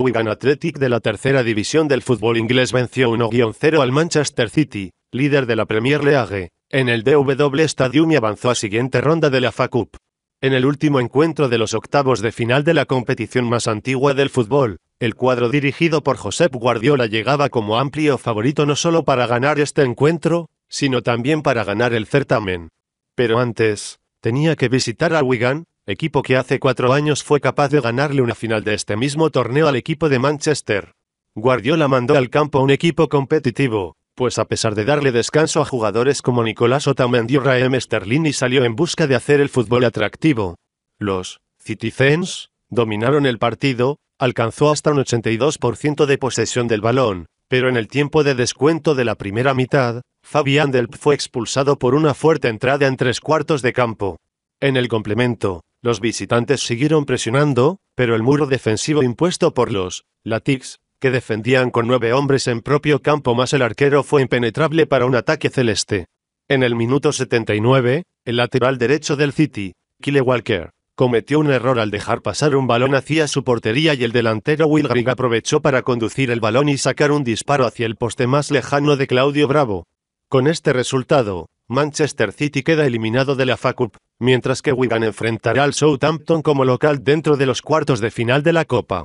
Wigan Athletic de la tercera división del fútbol inglés venció 1-0 al Manchester City, líder de la Premier League, en el DW Stadium y avanzó a siguiente ronda de la FA Cup. En el último encuentro de los octavos de final de la competición más antigua del fútbol, el cuadro dirigido por Josep Guardiola llegaba como amplio favorito no solo para ganar este encuentro, sino también para ganar el certamen. Pero antes, tenía que visitar a Wigan, equipo que hace cuatro años fue capaz de ganarle una final de este mismo torneo al equipo de Manchester. Guardiola mandó al campo un equipo competitivo, pues a pesar de darle descanso a jugadores como Nicolás Otamendi o Raheem Sterling salió en busca de hacer el fútbol atractivo. Los Citizens dominaron el partido, alcanzó hasta un 82% de posesión del balón, pero en el tiempo de descuento de la primera mitad, Fabián Delp fue expulsado por una fuerte entrada en tres cuartos de campo. En el complemento, los visitantes siguieron presionando, pero el muro defensivo impuesto por los Latics, que defendían con nueve hombres en propio campo más el arquero fue impenetrable para un ataque celeste. En el minuto 79, el lateral derecho del City, Kyle Walker, cometió un error al dejar pasar un balón hacia su portería y el delantero Will Grigg aprovechó para conducir el balón y sacar un disparo hacia el poste más lejano de Claudio Bravo. Con este resultado, Manchester City queda eliminado de la FA Cup, mientras que Wigan enfrentará al Southampton como local dentro de los cuartos de final de la Copa.